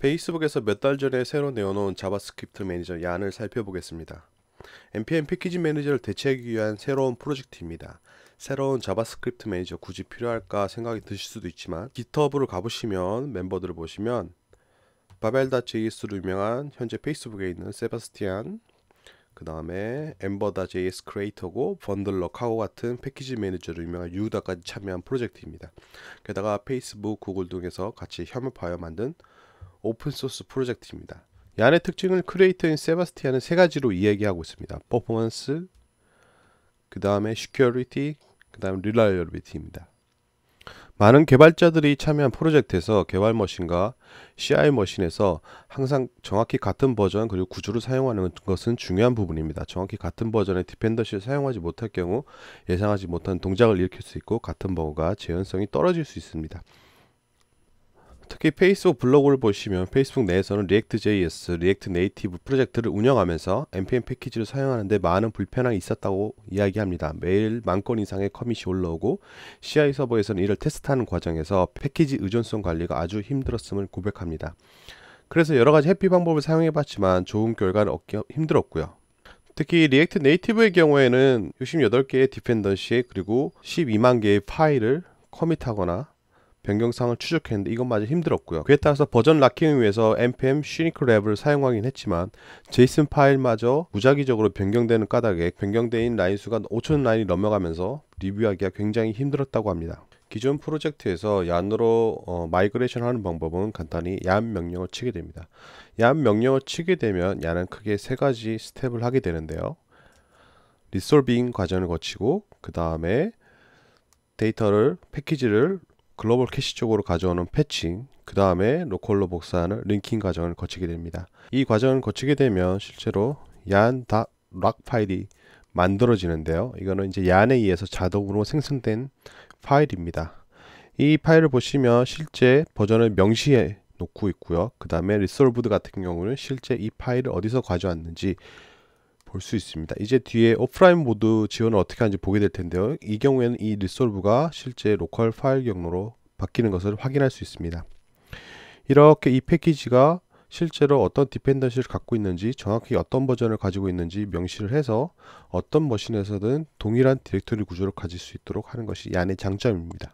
페이스북에서 몇 달 전에 새로 내어놓은 자바스크립트 매니저 얀을 살펴보겠습니다. npm 패키지 매니저를 대체하기 위한 새로운 프로젝트입니다. 새로운 자바스크립트 매니저 굳이 필요할까 생각이 드실 수도 있지만 g i t h u b 으 가보시면 멤버들을 보시면 바벨.js로 유명한 현재 페이스북에 있는 세바스티안 그 다음에 엠버.js 크리에이터고 번들럭하고 같은 패키지 매니저로 유명한 유다까지 참여한 프로젝트입니다. 게다가 페이스북, 구글 등에서 같이 협업하여 만든 오픈소스 프로젝트입니다. 얀의 특징을 크리에이터인 세바스티안은 세 가지로 이야기하고 있습니다. 퍼포먼스, 그 다음에 시큐리티, 그 다음 리라이얼리티입니다. 많은 개발자들이 참여한 프로젝트에서 개발 머신과 CI 머신에서 항상 정확히 같은 버전 그리고 구조를 사용하는 것은 중요한 부분입니다. 정확히 같은 버전의 디펜더시를 사용하지 못할 경우 예상하지 못한 동작을 일으킬 수 있고 같은 버그가 재현성이 떨어질 수 있습니다. 특히 페이스북 블로그를 보시면 페이스북 내에서는 React.js, React Native 프로젝트를 운영하면서 npm 패키지를 사용하는데 많은 불편함이 있었다고 이야기합니다. 매일 만 건 이상의 커밋이 올라오고 CI 서버에서는 이를 테스트하는 과정에서 패키지 의존성 관리가 아주 힘들었음을 고백합니다. 그래서 여러 가지 해피 방법을 사용해 봤지만 좋은 결과를 얻기 힘들었고요. 특히 React n a t i v e 의 경우에는 68개의 디펜던시 그리고 12만 개의 파일을 커밋하거나 변경사항을 추적했는데 이것마저 힘들었고요. 그에 따라서 버전 락킹을 위해서 npm shrink랩을 랩을 사용하긴 했지만 제이슨 파일마저 무작위적으로 변경되는 까닭에 변경된 라인 수가 5 0 0 0 라인이 넘어가면서 리뷰하기가 굉장히 힘들었다고 합니다. 기존 프로젝트에서 얀으로 어, 마이그레이션 하는 방법은 간단히 얀 명령을 치게 됩니다. 얀 명령을 치게 되면 얀은 크게 세 가지 스텝을 하게 되는데요. 리솔빙 과정을 거치고 그 다음에 데이터를 패키지를 글로벌 캐시 쪽으로 가져오는 패칭, 그 다음에 로컬로 복사하는 링킹 과정을 거치게 됩니다. 이 과정을 거치게 되면 실제로 얀.락 파일이 만들어지는데요. 이거는 이제 얀에 의해서 자동으로 생성된 파일입니다. 이 파일을 보시면 실제 버전을 명시해 놓고 있고요. 그 다음에 리솔브드 같은 경우는 실제 이 파일을 어디서 가져왔는지 볼수 있습니다. 이제 뒤에 오프라인 모드 지원을 어떻게 하는지 보게 될 텐데요. 이 경우에는 이 리솔브가 실제 로컬 파일 경로로 바뀌는 것을 확인할 수 있습니다. 이렇게 이 패키지가 실제로 어떤 디펜던시를 갖고 있는지 정확히 어떤 버전을 가지고 있는지 명시를 해서 어떤 머신에서든 동일한 디렉토리 구조를 가질 수 있도록 하는 것이 얀의 장점입니다.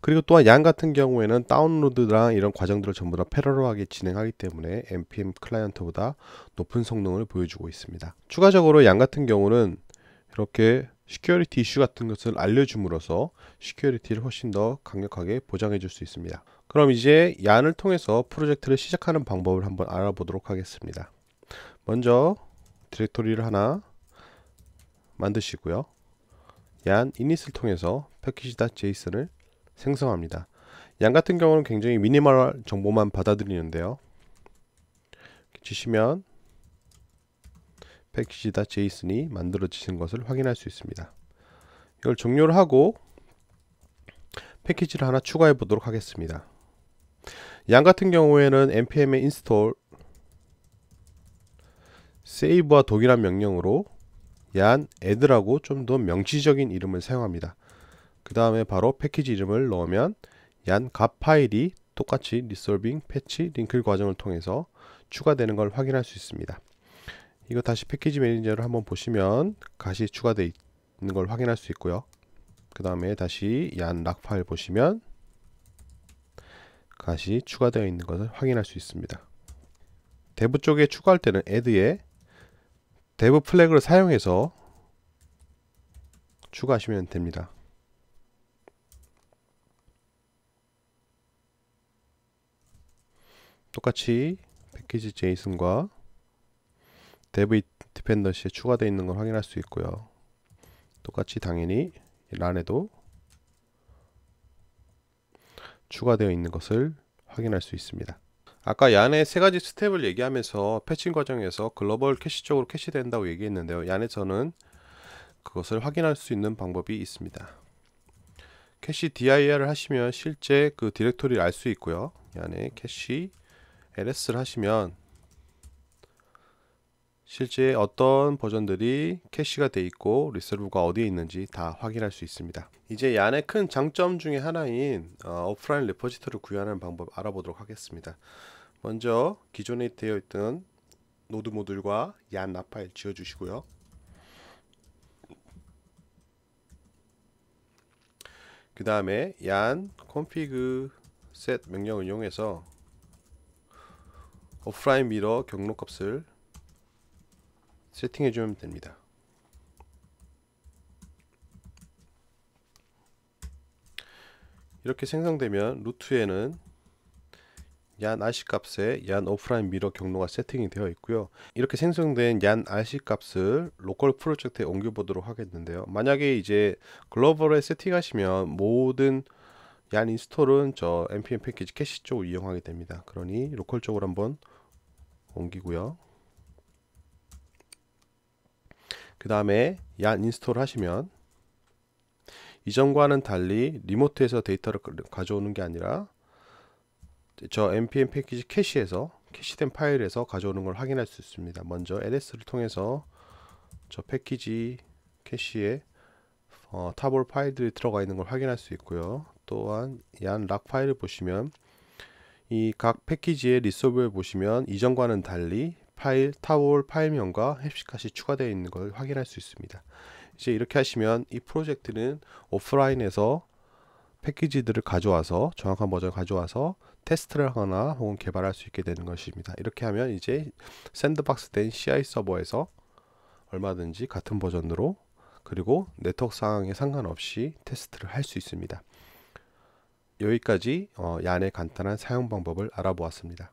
그리고 또한 양 같은 경우에는 다운로드랑 이런 과정들을 전부 다 패러럴하게 진행하기 때문에 npm 클라이언트보다 높은 성능을 보여주고 있습니다. 추가적으로 양 같은 경우는 이렇게 시큐리티 이슈 같은 것을 알려줌으로써 시큐리티를 훨씬 더 강력하게 보장해 줄 수 있습니다. 그럼 이제 얀을 통해서 프로젝트를 시작하는 방법을 한번 알아보도록 하겠습니다. 먼저 디렉토리를 하나 만드시고요. 얀이 n i t 을 통해서 패키지.json을 생성합니다. 양 같은 경우는 굉장히 미니멀 정보만 받아들이는데요. 치시면 패키지다 제이슨이 만들어지신 것을 확인할 수 있습니다. 이걸 종료를 하고 패키지를 하나 추가해 보도록 하겠습니다. 양 같은 경우에는 npm의 install save와 동일한 명령으로 얀 add라고 좀 더 명시적인 이름을 사용합니다. 그 다음에 바로 패키지 이름을 넣으면 얀값 파일이 똑같이 리솔빙, 패치, 링클 과정을 통해서 추가되는 걸 확인할 수 있습니다. 이거 다시 패키지 매니저를 한번 보시면 다시 추가되어 있는 걸 확인할 수 있고요. 그 다음에 다시 얀 락 파일 보시면 다시 추가되어 있는 것을 확인할 수 있습니다. 대부 쪽에 추가할 때는 add에 대부 플래그를 사용해서 추가하시면 됩니다. 똑같이 패키지 제이슨과 dev 디펜던시에 추가되어 있는 걸 확인할 수 있고요. 똑같이 당연히 란에도 추가되어 있는 것을 확인할 수 있습니다. 아까 얀의 세 가지 스텝을 얘기하면서 패칭 과정에서 글로벌 캐시 쪽으로 캐시된다고 얘기했는데요. 얀에서는 그것을 확인할 수 있는 방법이 있습니다. 캐시 dir 을 하시면 실제 그 디렉토리를 알 수 있고요. 얀의 캐시 ls를 하시면 실제 어떤 버전들이 캐시가 돼 있고 리셀브가 어디에 있는지 다 확인할 수 있습니다. 이제 얀의 큰 장점 중에 하나인 어, 오프라인 레포지터를 구현하는 방법 알아보도록 하겠습니다. 먼저 기존에 되어 있던 노드 모듈과 얀나파일 지어주시고요. 그 다음에 얀 config set 명령을 이용해서 오프라인 미러 경로 값을 세팅해 주면 됩니다. 이렇게 생성되면 루트에는 얀 RC 값에 얀 오프라인 미러 경로가 세팅이 되어 있고요. 이렇게 생성된 얀 RC 값을 로컬 프로젝트에 옮겨보도록 하겠는데요. 만약에 이제 글로벌에 세팅하시면 모든 얀 인스톨은 저 npm 패키지 캐시 쪽을 이용하게 됩니다. 그러니 로컬 쪽으로 한번 옮기고요. 그 다음에 얀 인스톨 하시면 이전과는 달리 리모트에서 데이터를 가져오는 게 아니라 저 npm 패키지 캐시에서 캐시된 파일에서 가져오는 걸 확인할 수 있습니다. 먼저 ls를 통해서 저 패키지 캐시에 어, 탑볼 파일들이 들어가 있는 걸 확인할 수 있고요. 또한 얀락 파일을 보시면 이각 패키지의 리소브를 보시면 이전과는 달리 파일, 타월 파일명과 햅시카시 추가되어 있는 걸 확인할 수 있습니다. 이제 이렇게 하시면 이 프로젝트는 오프라인에서 패키지들을 가져와서 정확한 버전 을 가져와서 테스트를 하거나 혹은 개발할 수 있게 되는 것입니다. 이렇게 하면 이제 샌드박스 된 CI 서버에서 얼마든지 같은 버전으로 그리고 네트워크 상황에 상관없이 테스트를 할 수 있습니다. 여기까지 어, 얀의 간단한 사용 방법을 알아보았습니다.